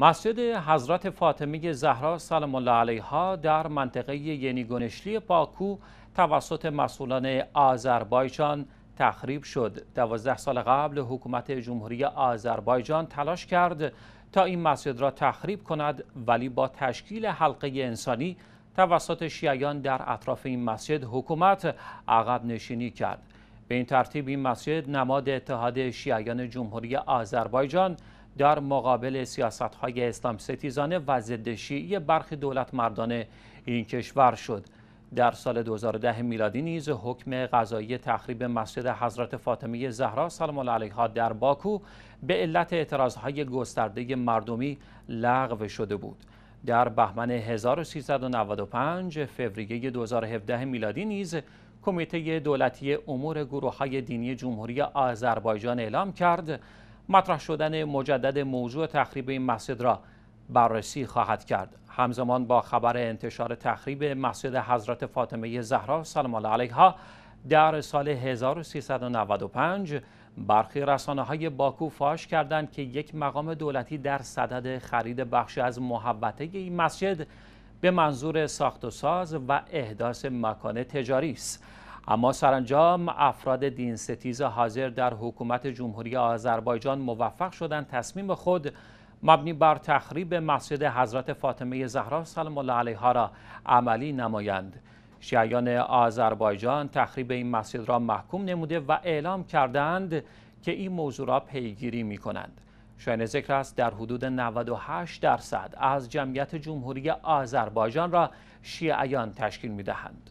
مسجد حضرت فاطمه زهرا سلام الله علیها در منطقه ینیگونشلی باکو توسط مسئولان آذربایجان تخریب شد. دوازده سال قبل حکومت جمهوری آذربایجان تلاش کرد تا این مسجد را تخریب کند ولی با تشکیل حلقه انسانی توسط شیعیان در اطراف این مسجد حکومت عقب نشینی کرد. به این ترتیب این مسجد نماد اتحاد شیعیان جمهوری آذربایجان در مقابل سیاست های اسلام ستیزانه و ضد شیعی برخی دولت مردانه این کشور شد در سال 2010 میلادی نیز حکم قضایی تخریب مسجد حضرت فاطمه زهرا سلام الله علیها در باکو به علت های گسترده مردمی لغو شده بود در بهمن 1395 فوریه 2017 میلادی نیز کمیته دولتی امور گروه های دینی جمهوری آذربایجان اعلام کرد مطرح شدن مجدد موضوع تخریب این مسجد را بررسی خواهد کرد همزمان با خبر انتشار تخریب مسجد حضرت فاطمه زهرا سلام الله علیها در سال 1395 برخی رسانه های باکو فاش کردند که یک مقام دولتی در صدد خرید بخشی از محبتگی این مسجد به منظور ساخت و ساز و احداث مکان تجاری است اما سرانجام افراد دین ستیز حاضر در حکومت جمهوری آذربایجان موفق شدند تصمیم خود مبنی بر تخریب مسجد حضرت فاطمه زهرا سلام الله علیها را عملی نمایند شیعیان آذربایجان تخریب این مسجد را محکوم نموده و اعلام کردند که این موضوع را پیگیری می کنند شاین ذکر است در حدود 98 درصد از جمعیت جمهوری آذربایجان را شیعیان تشکیل می دهند.